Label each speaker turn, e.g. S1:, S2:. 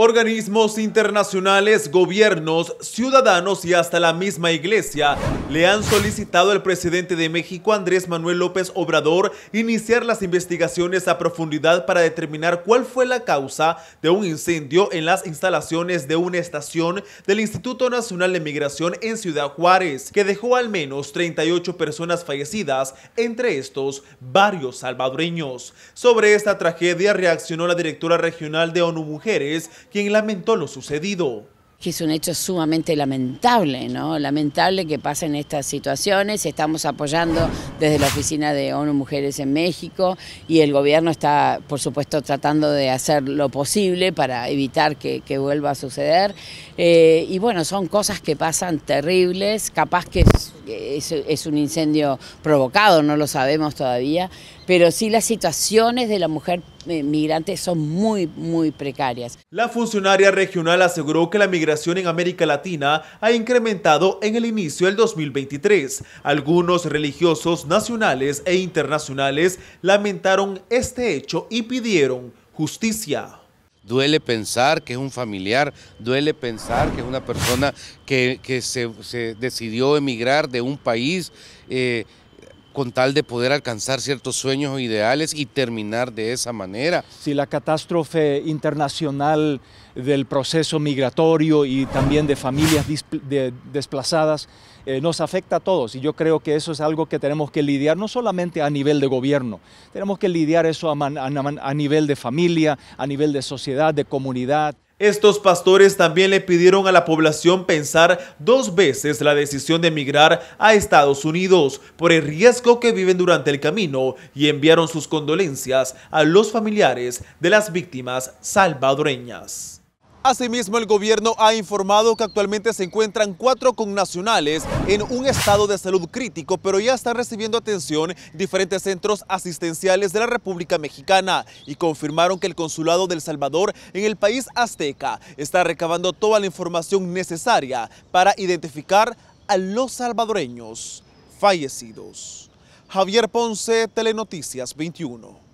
S1: Organismos internacionales, gobiernos, ciudadanos y hasta la misma iglesia le han solicitado al presidente de México, Andrés Manuel López Obrador, iniciar las investigaciones a profundidad para determinar cuál fue la causa de un incendio en las instalaciones de una estación del Instituto Nacional de Migración en Ciudad Juárez, que dejó al menos 38 personas fallecidas, entre estos varios salvadoreños. Sobre esta tragedia reaccionó la directora regional de ONU Mujeres, quien lamentó lo sucedido.
S2: es un hecho sumamente lamentable, ¿no? Lamentable que pasen estas situaciones. Estamos apoyando desde la Oficina de ONU Mujeres en México y el gobierno está, por supuesto, tratando de hacer lo posible para evitar que, vuelva a suceder. Eh, y bueno, son cosas que pasan terribles, capaz que es, un incendio provocado, no lo sabemos todavía, pero sí las situaciones de la mujer eh, migrante son muy, muy precarias.
S1: La funcionaria regional aseguró que la migración en América Latina ha incrementado en el inicio del 2023. Algunos religiosos nacionales e internacionales lamentaron este hecho y pidieron justicia. Duele pensar que es un familiar, duele pensar que es una persona que, se, decidió emigrar de un país. Eh, con tal de poder alcanzar ciertos sueños o ideales y terminar de esa manera.
S3: Si la catástrofe internacional del proceso migratorio y también de familias desplazadas eh, nos afecta a todos y yo creo que eso es algo que tenemos que lidiar no solamente a nivel de gobierno, tenemos que lidiar eso a nivel de familia, a nivel de sociedad, de comunidad. Estos pastores también le pidieron a la
S1: población pensar dos veces la decisión de emigrar a Estados Unidos por el riesgo que viven durante el camino y enviaron sus condolencias a los familiares de las víctimas salvadoreñas. Asimismo, el gobierno ha informado que actualmente se encuentran cuatro connacionales en un estado de salud crítico, pero ya están recibiendo atención diferentes centros asistenciales de la República Mexicana y confirmaron que el Consulado del Salvador en el país azteca está recabando toda la información necesaria para identificar a los salvadoreños fallecidos. Javier Ponce, Telenoticias 21.